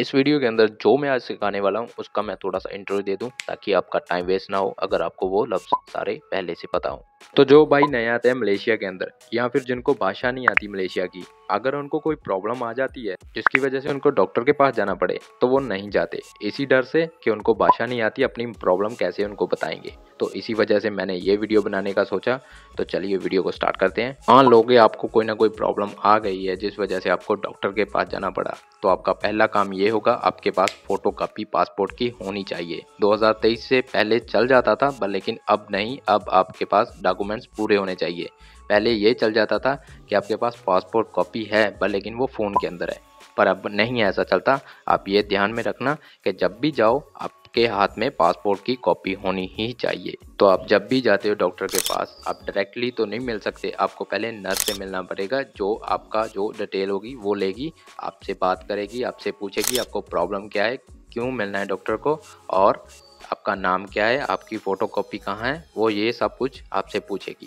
इस वीडियो के अंदर जो मैं आज सिखाने वाला हूँ उसका मैं थोड़ा सा इंटरव्यू दे दूँ ताकि आपका टाइम वेस्ट ना हो अगर आपको वो लफ्ज़ सारे पहले से पता हो तो जो भाई नए आते हैं मलेशिया के अंदर या फिर जिनको भाषा नहीं आती मलेशिया की अगर उनको कोई प्रॉब्लम आ जाती है जिसकी वजह से उनको डॉक्टर के पास जाना पड़े तो वो नहीं जाते इसी डर से कि उनको भाषा नहीं आती अपनी प्रॉब्लम कैसे उनको बताएंगे तो इसी वजह से मैंने ये वीडियो बनाने का सोचा तो चलिए वीडियो को स्टार्ट करते हैं हाँ लोगे आपको कोई ना कोई प्रॉब्लम आ गई है जिस वजह से आपको डॉक्टर के पास जाना पड़ा तो आपका पहला काम ये होगा आपके पास फोटो कापी पासपोर्ट की होनी चाहिए 2023 से पहले चल जाता था लेकिन अब नहीं अब आपके पास डॉक्यूमेंट्स पूरे होने चाहिए पहले ये चल जाता था कि आपके पास पासपोर्ट कॉपी है पर लेकिन वो फ़ोन के अंदर है पर अब नहीं ऐसा चलता आप ये ध्यान में रखना कि जब भी जाओ आप आपके हाथ में पासपोर्ट की कॉपी होनी ही चाहिए तो आप जब भी जाते हो डॉक्टर के पास आप डायरेक्टली तो नहीं मिल सकते आपको पहले नर्स से मिलना पड़ेगा जो आपका जो डिटेल होगी वो लेगी आपसे बात करेगी आपसे पूछेगी आपको प्रॉब्लम क्या है क्यों मिलना है डॉक्टर को और आपका नाम क्या है आपकी फ़ोटो कॉपी कहाँ है वो ये सब कुछ आपसे पूछेगी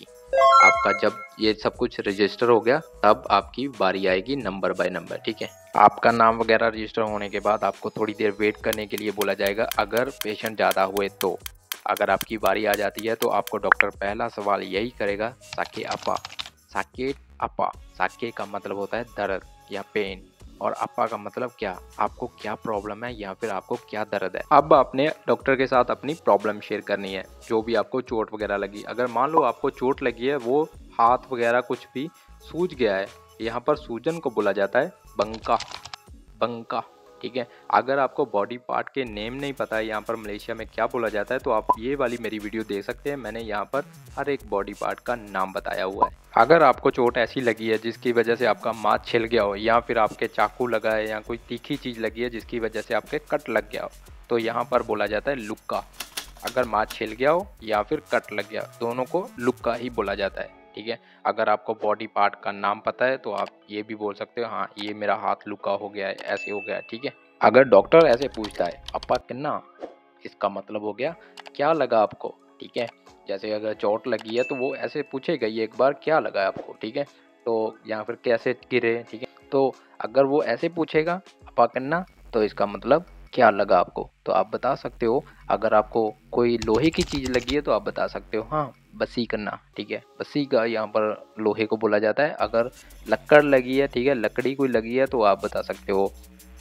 आपका जब ये सब कुछ रजिस्टर हो गया तब आपकी बारी आएगी नंबर बाय नंबर ठीक है आपका नाम वगैरह रजिस्टर होने के बाद आपको थोड़ी देर वेट करने के लिए बोला जाएगा अगर पेशेंट ज़्यादा हुए तो अगर आपकी बारी आ जाती है तो आपको डॉक्टर पहला सवाल यही करेगा साके अपा साके अपा साके का मतलब होता है दर्द या पेन और अपा का मतलब क्या आपको क्या प्रॉब्लम है या फिर आपको क्या दर्द है अब आपने डॉक्टर के साथ अपनी प्रॉब्लम शेयर करनी है जो भी आपको चोट वगैरह लगी अगर मान लो आपको चोट लगी है वो हाथ वगैरह कुछ भी सूज गया है यहाँ पर सूजन को बोला जाता है बंका बंका ठीक है अगर आपको बॉडी पार्ट के नेम नहीं पता है यहाँ पर मलेशिया में क्या बोला जाता है तो आप ये वाली मेरी वीडियो देख सकते हैं मैंने यहाँ पर हर एक बॉडी पार्ट का नाम बताया हुआ है अगर आपको चोट ऐसी लगी है जिसकी वजह से आपका माथ छिल गया हो या फिर आपके चाकू लगा है या कोई तीखी चीज़ लगी है जिसकी वजह से आपके कट लग गया हो तो यहाँ पर बोला जाता है लुक्का अगर माथ छिल गया हो या फिर कट लग गया दोनों को लुक्का ही बोला जाता है ठीक है अगर आपको बॉडी पार्ट का नाम पता है तो आप ये भी बोल सकते हो हाँ ये मेरा हाथ लुका हो गया है ऐसे हो गया ठीक है अगर डॉक्टर ऐसे पूछता है अपा कितना इसका मतलब हो गया क्या लगा आपको ठीक है जैसे अगर चोट लगी है तो वो ऐसे पूछेगा ये एक बार क्या लगा है आपको ठीक है तो या फिर कैसे गिरे ठीक है तो अगर वो ऐसे पूछेगा अपा करना तो इसका मतलब क्या लगा आपको तो आप बता सकते हो अगर आपको कोई लोहे की चीज़ लगी है तो आप बता सकते हो हाँ बसी करना ठीक है बसी का यहाँ पर लोहे को बोला जाता है अगर लकड़ लगी है ठीक है लकड़ी कोई लगी है तो आप बता सकते हो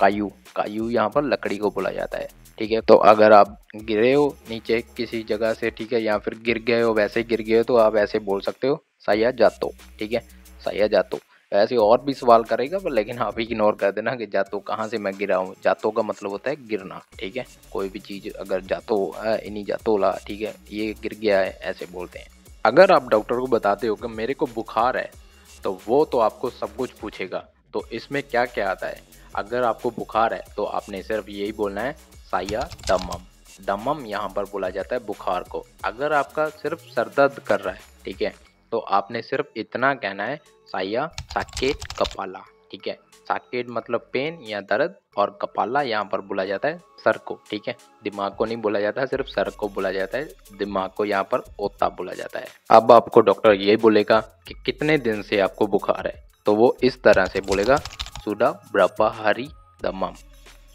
कायू कायू यहाँ पर लकड़ी को बोला जाता है ठीक है तो अगर आप गिरे हो नीचे किसी जगह से ठीक है या फिर गिर गए हो वैसे गिर गए हो तो आप ऐसे बोल सकते हो सया जातो ठीक है सया जातो ऐसे और भी सवाल करेगा पर लेकिन आप इग्नोर कर देना कि जातो कहाँ से मैं गिरा हूँ जातो का मतलब होता है गिरना ठीक है कोई भी चीज़ अगर जातो इन्हीं जातो ला ठीक है ये गिर गया है ऐसे बोलते हैं अगर आप डॉक्टर को बताते हो कि मेरे को बुखार है तो वो तो आपको सब कुछ पूछेगा तो इसमें क्या क्या आता है अगर आपको बुखार है तो आपने सिर्फ यही बोलना है या दमम दमम यहाँ पर बोला जाता है बुखार को अगर आपका सिर्फ सर दर्द कर रहा है ठीक है तो आपने सिर्फ इतना कहना है साया साकेट कपाला ठीक है साकेट मतलब पेन या दर्द और कपाला यहाँ पर बोला जाता है सर को ठीक है दिमाग को नहीं बोला जाता सिर्फ सर को बोला जाता है दिमाग को यहाँ पर ओता बोला जाता है अब आपको डॉक्टर ये बोलेगा कि कितने दिन से आपको बुखार है तो वो इस तरह से बोलेगा सुडा ब्रपा हरी दमम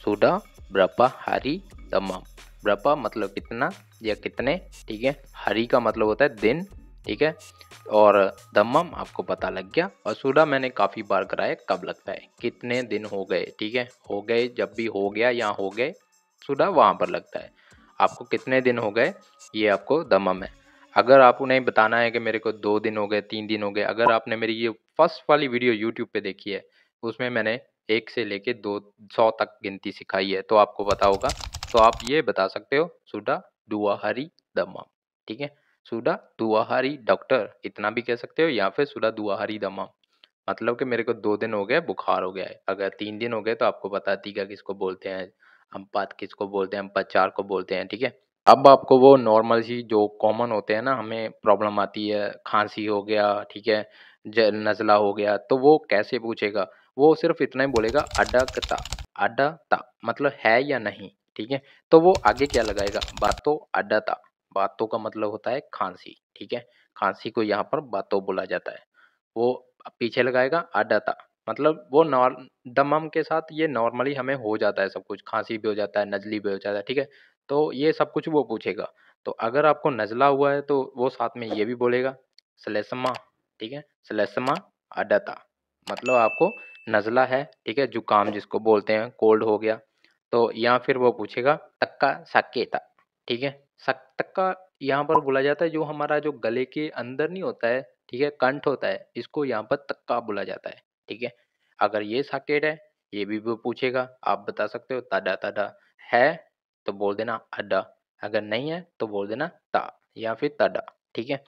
सुडा ब्रपा हरी तमाम ब्रपा मतलब कितना या कितने ठीक है हरी का मतलब होता है दिन ठीक है और दमम आपको पता लग गया और सूडा मैंने काफ़ी बार कराया कब लगता है कितने दिन हो गए ठीक है हो गए जब भी हो गया या हो गए सूडा वहाँ पर लगता है आपको कितने दिन हो गए ये आपको दमम है अगर आप उन्हें बताना है कि मेरे को दो दिन हो गए तीन दिन हो गए अगर आपने मेरी ये फर्स्ट वाली वीडियो यूट्यूब पर देखी है उसमें मैंने एक से लेके दो सौ तक गिनती सिखाई है तो आपको पता होगा तो आप ये बता सकते हो सुडा हरी दमा ठीक है सुडा दुआ हरी डॉक्टर इतना भी कह सकते हो या फिर सुडा दुआ हरी दमा मतलब कि मेरे को दो दिन हो गया बुखार हो गया है अगर तीन दिन हो गए तो आपको पता टीका किसको बोलते हैं हम किस किसको बोलते हैं हम चार को बोलते हैं ठीक है अब आपको वो नॉर्मल सी जो कॉमन होते हैं ना हमें प्रॉब्लम आती है खांसी हो गया ठीक है नज़ला हो गया तो वो कैसे पूछेगा वो सिर्फ इतना ही बोलेगा अडकता अडता मतलब है या नहीं ठीक है तो वो आगे क्या लगाएगा बातो अडता बातों का मतलब होता है खांसी ठीक है खांसी को यहाँ पर बातों बोला जाता है वो पीछे लगाएगा अडता मतलब वो नॉर्म दमम के साथ ये नॉर्मली हमें हो जाता है सब कुछ खांसी भी हो जाता है नजली भी हो जाता है ठीक है तो ये सब कुछ वो पूछेगा तो अगर आपको नजला हुआ है तो वो साथ में ये भी बोलेगा सलेसमा ठीक है सलेसमा अडता मतलब आपको नज़ला है ठीक है जुकाम जिसको बोलते हैं कोल्ड हो गया तो या फिर वो पूछेगा तक्का साकेता ठीक है सक तक्का यहाँ पर बोला जाता है जो हमारा जो गले के अंदर नहीं होता है ठीक है कंठ होता है इसको यहाँ पर तक्का बोला जाता है ठीक है अगर ये साकेट है ये भी वो पूछेगा आप बता सकते हो ताडा ताडा है तो बोल देना अड्डा अगर नहीं है तो बोल देना ता या फिर ताडा ठीक है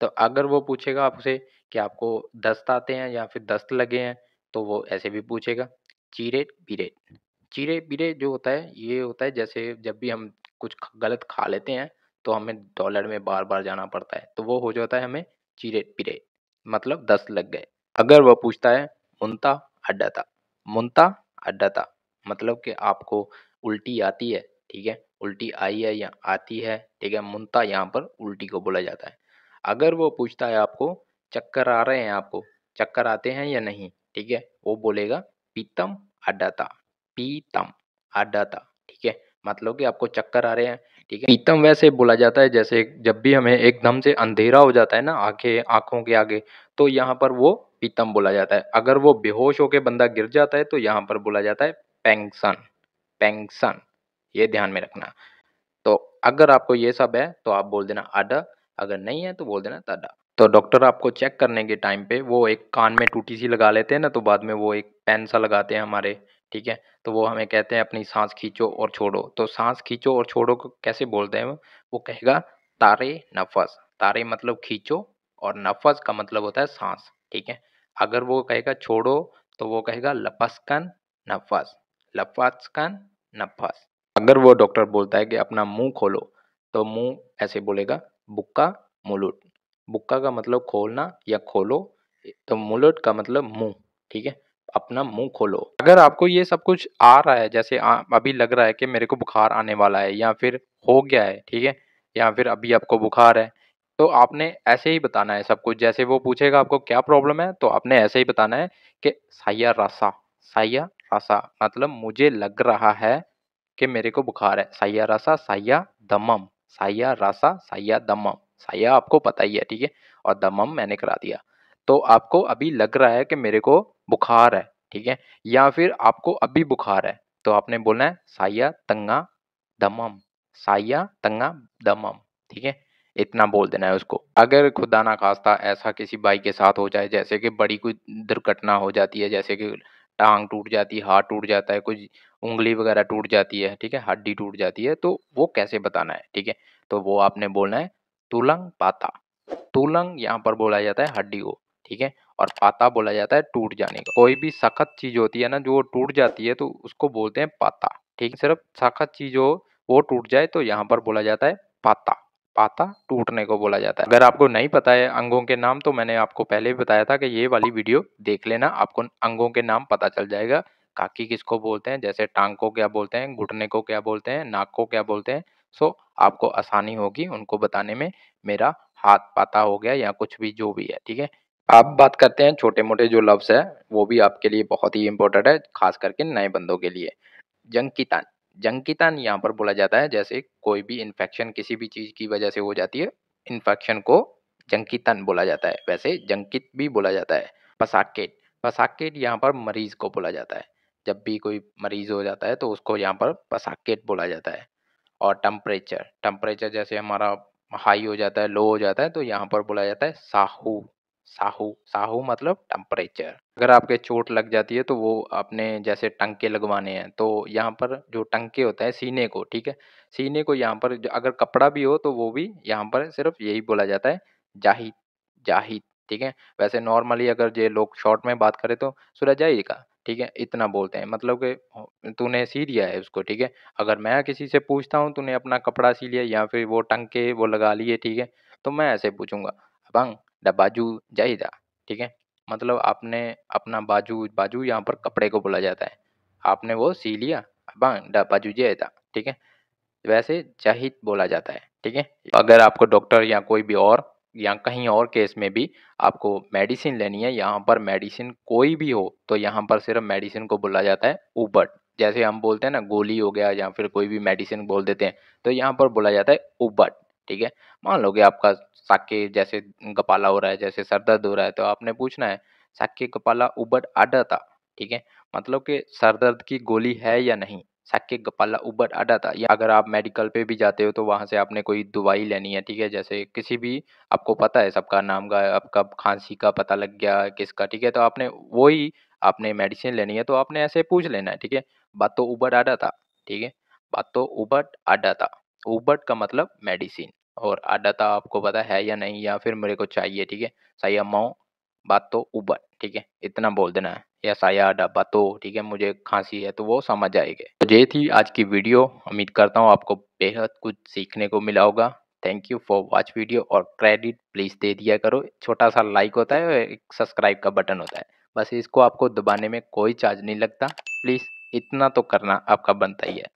तो अगर वो पूछेगा आपसे कि आपको दस्त आते हैं या फिर दस्त लगे हैं तो वो ऐसे भी पूछेगा चीरे पीरे चीरे पीरे जो होता है ये होता है जैसे जब भी हम कुछ गलत खा लेते हैं तो हमें डॉलर में बार बार जाना पड़ता है तो वो हो जाता है हमें चीरे पीरे मतलब दस्त लग गए अगर वह पूछता है मुनता अड्डाता मुनता अड्डाता मतलब कि आपको उल्टी आती है ठीक है उल्टी आई है या आती है ठीक है मुनता यहाँ पर उल्टी को बोला जाता है अगर वो पूछता है आपको चक्कर आ रहे हैं आपको चक्कर आते हैं या नहीं ठीक है वो बोलेगा पीतम अडाता पीतम अडाता ठीक है मतलब कि आपको चक्कर आ रहे हैं ठीक है पीतम वैसे बोला जाता है जैसे जब भी हमें एकदम से अंधेरा हो जाता है ना आंखें आंखों के आगे तो यहाँ पर वो पीतम बोला जाता है अगर वो बेहोश होके बंदा गिर जाता है तो यहाँ पर बोला जाता है पेंगसन पेंगसन ये ध्यान में रखना तो अगर आपको ये सब है तो आप बोल देना अडा अगर नहीं है तो बोल देना तडा तो डॉक्टर आपको चेक करने के टाइम पे वो एक कान में टूटी सी लगा लेते हैं ना तो बाद में वो एक पेन सा लगाते हैं हमारे ठीक है तो वो हमें कहते हैं अपनी सांस खींचो और छोड़ो तो सांस खींचो और छोड़ो को कैसे बोलते हैं वो कहेगा तारे नफस तारे मतलब खींचो और नफस का मतलब होता है सांस ठीक है अगर वो कहेगा छोड़ो तो वो कहेगा कन नफस लपस्कन नफस अगर वो डॉक्टर बोलता है कि अपना मुंह खोलो तो मुंह ऐसे बोलेगा बुक्का मुलुट बुक्का का मतलब खोलना या खोलो तो मुलट का मतलब मुंह ठीक है अपना मुंह खोलो अगर आपको ये सब कुछ आ रहा है जैसे आ, अभी लग रहा है कि मेरे को बुखार आने वाला है या फिर हो गया है ठीक है या फिर अभी आपको बुखार है तो आपने ऐसे ही बताना है सब कुछ जैसे वो पूछेगा आपको क्या प्रॉब्लम है तो आपने ऐसे ही बताना है कि साया रासा साया रासा मतलब मुझे लग रहा है कि मेरे को बुखार है साया रासा साया दमम साया रासा साया दमम साया आपको पता ही है ठीक है और दमम मैंने करा दिया तो आपको अभी लग रहा है कि मेरे को बुखार है ठीक है या फिर आपको अभी बुखार है तो आपने बोलना है साया तंगा दमम साया तंगा दमम ठीक है इतना बोल देना है उसको अगर खुदा ना खास्ता ऐसा किसी भाई के साथ हो जाए जैसे कि बड़ी कोई दुर्घटना हो जाती है जैसे कि टांग टूट जाती है हाथ टूट जाता है कुछ उंगली वगैरह टूट जाती है ठीक है हड्डी टूट जाती है तो वो कैसे बताना है ठीक है तो वो आपने बोलना है तुलंग पाता तुलंग यहाँ पर बोला जाता है हड्डी को ठीक है और पाता बोला जाता है टूट जाने का कोई भी सख्त चीज होती है ना जो टूट जाती है तो उसको बोलते हैं पाता ठीक सिर्फ सख्त चीज हो वो टूट जाए तो यहाँ पर बोला जाता है पाता पाता टूटने को बोला जाता है अगर आपको नहीं पता है अंगों के नाम तो मैंने आपको पहले भी बताया था कि ये वाली वीडियो देख लेना आपको अंगों के नाम पता चल जाएगा काकी किसको बोलते हैं जैसे टांग को क्या बोलते हैं घुटने को क्या बोलते हैं नाक को क्या बोलते हैं सो आपको आसानी होगी उनको बताने में मेरा हाथ पाता हो गया या कुछ भी जो भी है ठीक है अब बात करते हैं छोटे मोटे जो लफ्स है वो भी आपके लिए बहुत ही इंपॉर्टेंट है खास करके नए बंदों के लिए जंकितान जंकितान यहाँ पर बोला जाता है जैसे कोई भी इन्फेक्शन किसी भी चीज़ की वजह से हो जाती है इन्फेक्शन को तन बोला जाता है वैसे जंकित भी बोला जाता है पसाकेट पसाकेट यहाँ पर मरीज़ को बोला जाता है जब भी कोई मरीज़ हो जाता है तो उसको यहाँ पर पसाकेट बोला जाता है और टम्परेचर टम्परेचर जैसे हमारा हाई हो जाता है लो हो जाता है तो यहाँ पर बोला जाता है साहू साहू साहू मतलब टेम्परेचर अगर आपके चोट लग जाती है तो वो आपने जैसे टंके लगवाने हैं तो यहाँ पर जो टंके होते हैं सीने को ठीक है सीने को यहाँ पर अगर कपड़ा भी हो तो वो भी यहाँ पर सिर्फ यही बोला जाता है जाहिद जाहिद ठीक है वैसे नॉर्मली अगर ये लोग शॉर्ट में बात करें तो सुरजाई का ठीक है इतना बोलते हैं मतलब कि तूने सी दिया है उसको ठीक है अगर मैं किसी से पूछता हूँ तूने अपना कपड़ा सी लिया या फिर वो टंग के वो लगा लिए ठीक है तो मैं ऐसे पूछूंगा अबंग ड बाजू जाहिदा ठीक है मतलब आपने अपना बाजू बाजू यहाँ पर कपड़े को बोला जाता है आपने वो सी लिया अबंग ड बाजू जाहिदा ठीक है वैसे जाहिद बोला जाता है ठीक है अगर आपको डॉक्टर या कोई भी और या कहीं और केस में भी आपको मेडिसिन लेनी है यहाँ पर मेडिसिन कोई भी हो तो यहाँ पर सिर्फ मेडिसिन को बोला जाता है उबट जैसे हम बोलते हैं ना गोली हो गया या फिर कोई भी मेडिसिन बोल देते हैं तो यहाँ पर बोला जाता है उबट ठीक है मान लो कि आपका साके जैसे गपाला हो रहा है जैसे सर दर्द हो रहा है तो आपने पूछना है साके गपाला उबट आडा था ठीक है मतलब कि सर दर्द की गोली है या नहीं साके गपाला उबर आडा था या अगर आप मेडिकल पे भी जाते हो तो वहाँ से आपने कोई दवाई लेनी है ठीक है जैसे किसी भी आपको पता है सबका नाम का आपका खांसी का पता लग गया किसका ठीक है तो आपने वही आपने मेडिसिन लेनी है तो आपने ऐसे पूछ लेना है ठीक है बात तो उबर आडा था ठीक है बात तो उबर आडा था उबर का मतलब मेडिसिन और आडा था आपको पता है या नहीं या फिर मेरे को चाहिए ठीक है सही अम्मा बात तो उबर ठीक है इतना बोल देना है या साया डब्बा तो ठीक है मुझे खांसी है तो वो समझ आएगा तो ये थी आज की वीडियो उम्मीद करता हूँ आपको बेहद कुछ सीखने को मिला होगा thank you for watch video और क्रेडिट प्लीज़ दे दिया करो छोटा सा लाइक होता है और एक सब्सक्राइब का बटन होता है बस इसको आपको दबाने में कोई चार्ज नहीं लगता प्लीज़ इतना तो करना आपका बनता ही है